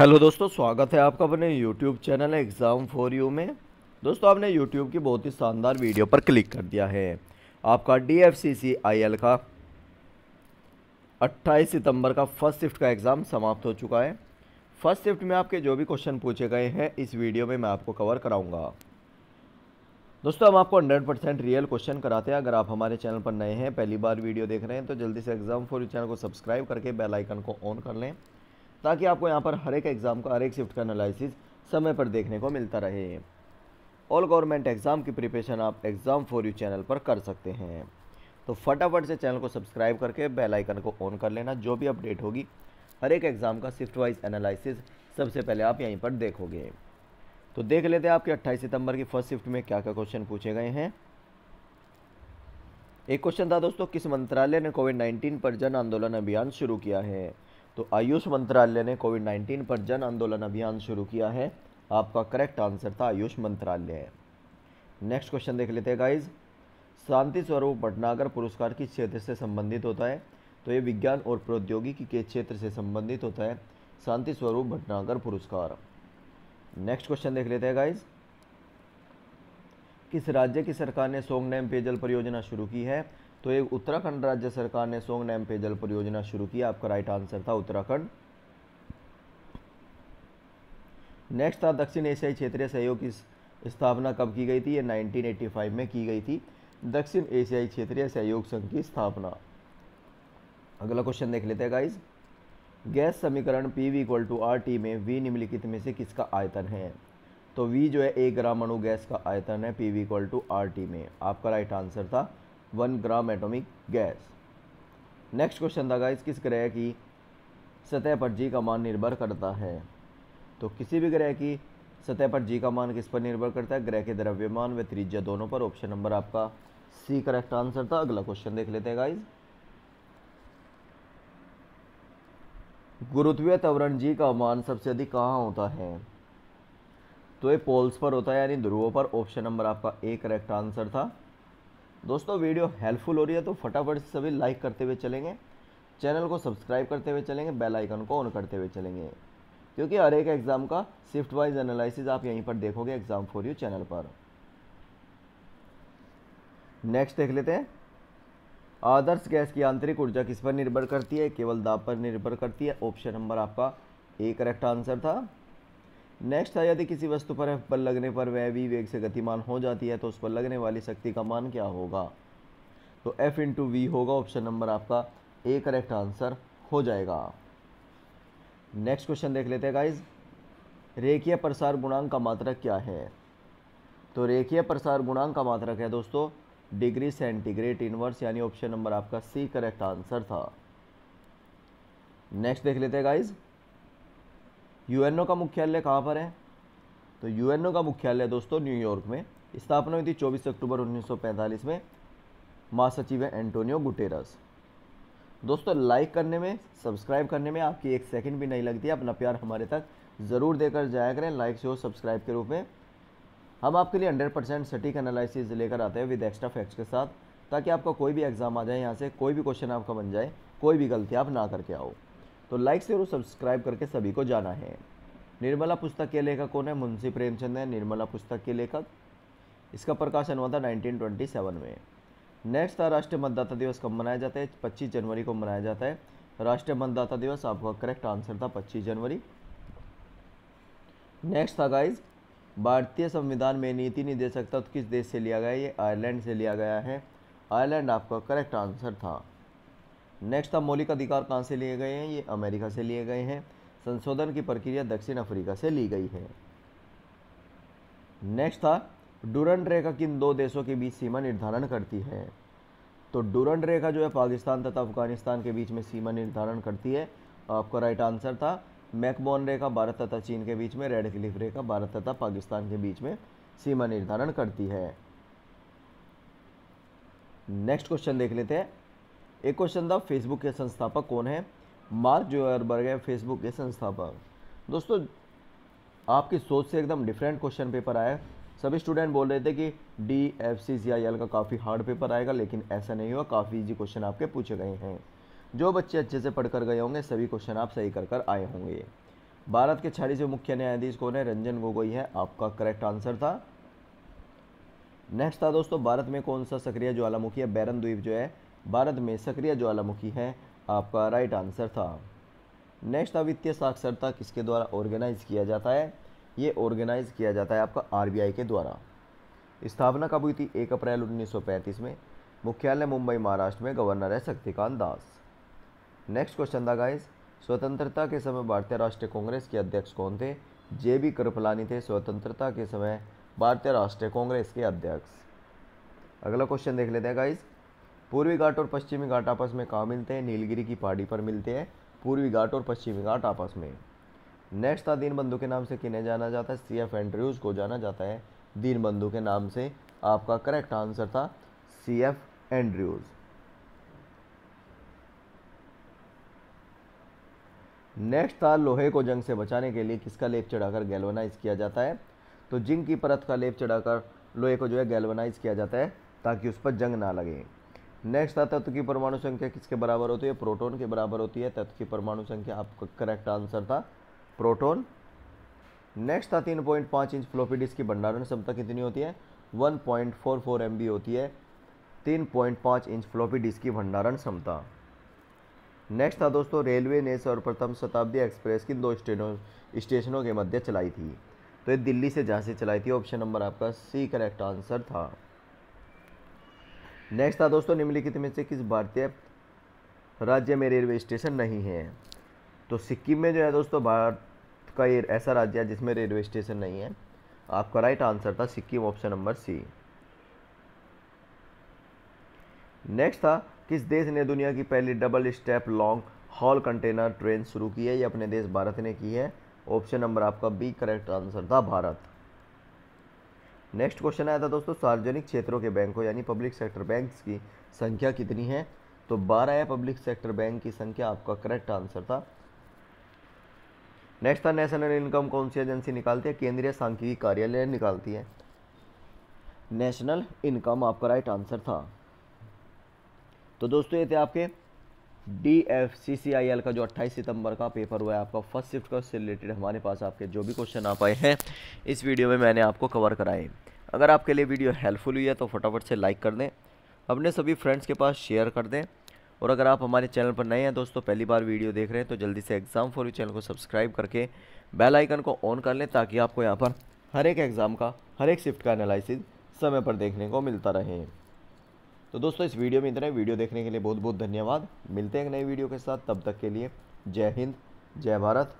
hello दोस्तों स्वागत है आपका अपने YouTube channel exam for you में दोस्तों आपने यूट्यूब की बहुत ही शानदार वीडियो पर क्लिक कर दिया है आपका D F C C I L का 28 सितंबर का फर्स्ट शिफ्ट का एग्ज़ाम समाप्त हो चुका है फर्स्ट शिफ्ट में आपके जो भी क्वेश्चन पूछे गए हैं इस वीडियो में मैं आपको कवर कराऊंगा दोस्तों हम आपको हंड्रेड परसेंट रियल क्वेश्चन कराते हैं अगर आप हमारे चैनल पर नए हैं पहली बार वीडियो देख रहे हैं तो जल्दी से एग्ज़ाम फॉर यू चैनल को सब्सक्राइब करके बेलाइकन को ऑन कर लें ताकि आपको यहाँ पर हर एक एग्ज़ाम का हर एक शिफ्ट का एनालिसिस समय पर देखने को मिलता रहे ऑल गवर्नमेंट एग्ज़ाम की प्रिपरेशन आप एग्ज़ाम फॉर यू चैनल पर कर सकते हैं तो फटाफट से चैनल को सब्सक्राइब करके बेल आइकन को ऑन कर लेना जो भी अपडेट होगी हर एक एग्ज़ाम का शिफ्ट वाइज एनालिसिस सबसे पहले आप यहीं पर देखोगे तो देख लेते हैं आपके 28 सितंबर की फर्स्ट शिफ्ट में क्या क्या क्वेश्चन पूछे गए हैं एक क्वेश्चन था दोस्तों किस मंत्रालय ने कोविड 19 पर जन आंदोलन अभियान शुरू किया है तो आयुष मंत्रालय ने कोविड 19 पर जन आंदोलन अभियान शुरू किया है आपका करेक्ट आंसर था आयुष मंत्रालय है नेक्स्ट क्वेश्चन देख लेते हैं गाइज शांति स्वरूप भटनागर पुरस्कार किस क्षेत्र से संबंधित होता है तो ये विज्ञान और प्रौद्योगिकी के क्षेत्र से संबंधित होता है शांति स्वरूप भटनागर पुरस्कार नेक्स्ट क्वेश्चन देख लेते हैं गाइज किस राज्य की सरकार ने सोंग डैम पेयजल परियोजना शुरू की है तो एक उत्तराखंड राज्य सरकार ने सोंग डैम पेयजल परियोजना शुरू की आपका राइट आंसर था उत्तराखंड नेक्स्ट था दक्षिण एशियाई क्षेत्रीय सहयोग की स्थापना कब की गई थी ये 1985 में की गई थी दक्षिण एशियाई क्षेत्रीय सहयोग संघ की स्थापना अगला क्वेश्चन देख लेते हैं गाइज गैस समीकरण P V equal to R T में वी निम्नलिखित में से किसका आयतन है तो वी जो है एक ग्राम अणु गैस का आयतन है P V equal to R T में आपका राइट आंसर था one gram atomic gas next question था गाइस किस ग्रह की सतह पर जी का मान निर्भर करता है तो किसी भी ग्रह की सतह पर जी का मान किस पर निर्भर करता है ग्रह के द्रव्यमान व त्रिज्या दोनों पर ऑप्शन नंबर आपका सी करेक्ट आंसर था अगला क्वेश्चन देख लेते हैं गाइज गुरुत्वीय त्वरण जी का मान सबसे अधिक कहाँ होता है तो ये पोल्स पर होता है यानी ध्रुवों पर ऑप्शन नंबर आपका ए करेक्ट आंसर था दोस्तों वीडियो हेल्पफुल हो रही है तो फटाफट से सभी लाइक करते हुए चलेंगे चैनल को सब्सक्राइब करते हुए चलेंगे बेल आइकन को ऑन करते हुए चलेंगे क्योंकि हर एक एग्ज़ाम का शिफ्ट वाइज एनालिसिस आप यहीं पर देखोगे एग्ज़ाम फॉर यू चैनल पर नेक्स्ट देख लेते हैं आदर्श गैस की आंतरिक ऊर्जा किस पर निर्भर करती है केवल दाब पर निर्भर करती है ऑप्शन नंबर आपका ए करेक्ट आंसर था नेक्स्ट आ जाती किसी वस्तु पर एफ बल लगने पर वह भी वेग से गतिमान हो जाती है तो उस पर लगने वाली शक्ति का मान क्या होगा तो एफ इंटू वी होगा ऑप्शन नंबर आपका ए करेक्ट आंसर हो जाएगा नेक्स्ट क्वेश्चन देख लेते हैं गाइज रेखीय प्रसार गुणांक का मात्रक क्या है तो रेखीय प्रसार गुणांक का मात्रक है दोस्तों डिग्री सेंटीग्रेड इनवर्स यानी ऑप्शन नंबर आपका सी करेक्ट आंसर था नेक्स्ट देख लेते हैं गाइज़ यूएनओ का मुख्यालय कहाँ पर है तो यूएनओ का मुख्यालय दोस्तों न्यूयॉर्क में स्थापना हुई थी 24 अक्टूबर 1945 में महासचिव है एंटोनियो गुटेरस दोस्तों लाइक करने में सब्सक्राइब करने में आपकी एक सेकंड भी नहीं लगती अपना प्यार हमारे तक ज़रूर देकर जाया करें लाइक से हो सब्सक्राइब के रूप में हम आपके लिए हंड्रेड परसेंट सटीक एनालिसिस लेकर आते हैं विद एक्स्ट्रा फैक्ट्स के साथ ताकि आपका कोई भी एग्ज़ाम आ जाए यहाँ से कोई भी क्वेश्चन आपका बन जाए कोई भी गलती आप ना करके आओ तो लाइक शेयर और सब्सक्राइब करके सभी को जाना है निर्मला पुस्तक के लेखक कौन है मुंशी प्रेमचंद है निर्मला पुस्तक के लेखक इसका प्रकाशन हुआ था 1927 में नेक्स्ट था राष्ट्रीय मतदाता दिवस कब मनाया जाता है 25 जनवरी को मनाया जाता है राष्ट्रीय मतदाता दिवस आपका करेक्ट आंसर था 25 जनवरी नेक्स्ट था गाइज भारतीय संविधान में नीति निदेशक तत्व किस देश से लिया गया ये आयरलैंड से लिया गया है आयरलैंड आपका करेक्ट आंसर था नेक्स्ट अब मौलिक अधिकार कहाँ से लिए गए हैं ये अमेरिका से लिए गए हैं संशोधन की प्रक्रिया दक्षिण अफ्रीका से ली गई है नेक्स्ट था डूरन रेखा किन दो देशों के बीच सीमा निर्धारण करती है तो डूरन रेखा जो है पाकिस्तान तथा अफगानिस्तान के बीच में सीमा निर्धारण करती है आपका राइट आंसर था मैकबोन रेखा भारत तथा चीन के बीच में रेड क्लिफ रेखा भारत तथा पाकिस्तान के बीच में सीमा निर्धारण करती है नेक्स्ट क्वेश्चन देख लेते हैं एक क्वेश्चन था फेसबुक के संस्थापक कौन है मार्क जोयरबर्ग है फेसबुक के संस्थापक दोस्तों आपकी सोच से एकदम डिफरेंट क्वेश्चन पेपर आया सभी स्टूडेंट बोल रहे थे कि D F C C I L का काफ़ी हार्ड पेपर आएगा लेकिन ऐसा नहीं हुआ काफ़ी इजी क्वेश्चन आपके पूछे गए हैं जो बच्चे अच्छे से पढ़ कर गए होंगे सभी क्वेश्चन आप सही कर कर आए होंगे भारत के छाड़ी से मुख्य न्यायाधीश कौन है रंजन गोगोई है आपका करेक्ट आंसर था नेक्स्ट था दोस्तों भारत में कौन सा सक्रिय ज्वालामुखी है बैरन द्वीप जो है भारत में सक्रिय ज्वालामुखी है आपका राइट आंसर था नेक्स्ट था वित्तीय साक्षरता किसके द्वारा ऑर्गेनाइज किया जाता है ये ऑर्गेनाइज किया जाता है आपका आरबीआई के द्वारा स्थापना कब हुई थी एक अप्रैल 1935 में मुख्यालय मुंबई महाराष्ट्र में गवर्नर है शक्तिकांत दास नेक्स्ट क्वेश्चन था गाइस स्वतंत्रता के समय भारतीय राष्ट्रीय कांग्रेस के अध्यक्ष कौन थे जे बी कृपलानी थे स्वतंत्रता के समय भारतीय राष्ट्रीय कांग्रेस के अध्यक्ष अगला क्वेश्चन देख लेते हैं गाइज़ पूर्वी घाट और पश्चिमी घाट आपस में कहाँ मिलते हैं नीलगिरी की पहाड़ी पर मिलते हैं पूर्वी घाट और पश्चिमी घाट आपस में नेक्स्ट था दीन बंधु के नाम से किन्हें जाना जाता है सी एफ एंड्रयूज़ को जाना जाता है दीन बंधु के नाम से आपका करेक्ट आंसर था सी एफ एंड्रयूज़ नेक्स्ट था लोहे को जंग से बचाने के लिए किसका लेप चढ़ाकर गैलवनाइज किया जाता है तो जिंक की परत का लेप चढ़ाकर लोहे को जो है गैलवनाइज किया जाता है ताकि उस पर जंग ना लगे नेक्स्ट आता है तत्व की परमाणु संख्या किसके बराबर होती है प्रोटॉन के बराबर होती है तत्व की परमाणु संख्या आपका करेक्ट आंसर था प्रोटॉन नेक्स्ट था तीन पॉइंट पाँच इंच फ्लोपीडिस की भंडारण क्षमता कितनी होती है one point four four M B होती है तीन पॉइंट पाँच इंच फ्लोपीडिस की भंडारण क्षमता नेक्स्ट था दोस्तों रेलवे ने सर्वप्रथम शताब्दी एक्सप्रेस किन दो स्टेशनों स्टेशनों के मध्य चलाई थी तो ये दिल्ली से जहाँ से चलाई थी ऑप्शन नंबर आपका सी करेक्ट आंसर था नेक्स्ट था दोस्तों निम्नलिखित में से किस भारतीय राज्य में रेलवे स्टेशन नहीं है तो सिक्किम में जो है दोस्तों भारत का ये ऐसा राज्य है जिसमें रेलवे स्टेशन नहीं है आपका राइट आंसर था Sikkim option number C next था किस देश ने दुनिया की पहली double stack long haul container train शुरू की है ये अपने देश भारत ने की है ऑप्शन नंबर आपका बी करेक्ट आंसर था भारत नेक्स्ट क्वेश्चन आया था दोस्तों सार्वजनिक क्षेत्रों के बैंकों यानी पब्लिक सेक्टर बैंक्स की संख्या कितनी है तो बारह है पब्लिक सेक्टर बैंक की संख्या आपका करेक्ट आंसर था नेक्स्ट था नेशनल इनकम कौन सी एजेंसी निकालती है केंद्रीय सांख्यिकी कार्यालय निकालती है नेशनल इनकम आपका राइट आंसर था तो दोस्तों ये थे आपके D F C C I L का जो 28 सितंबर का पेपर हुआ है आपका फर्स्ट शिफ्ट का से रिलेटेड हमारे पास आपके जो भी क्वेश्चन आ पाए हैं इस वीडियो में मैंने आपको कवर कराए अगर आपके लिए वीडियो हेल्पफुल हुई है तो फटाफट से लाइक कर दें अपने सभी फ्रेंड्स के पास शेयर कर दें और अगर आप हमारे चैनल पर नए हैं दोस्तों पहली बार वीडियो देख रहे हैं तो जल्दी से एग्ज़ाम फॉर यू चैनल को सब्सक्राइब करके बेल आइकन को ऑन कर लें ताकि आपको यहाँ पर हर एक एग्ज़ाम का हर एक शिफ्ट का एनालिसिस समय पर देखने को मिलता रहे तो दोस्तों इस वीडियो में इतना ही वीडियो देखने के लिए बहुत बहुत धन्यवाद मिलते हैं एक नए वीडियो के साथ तब तक के लिए जय हिंद जय भारत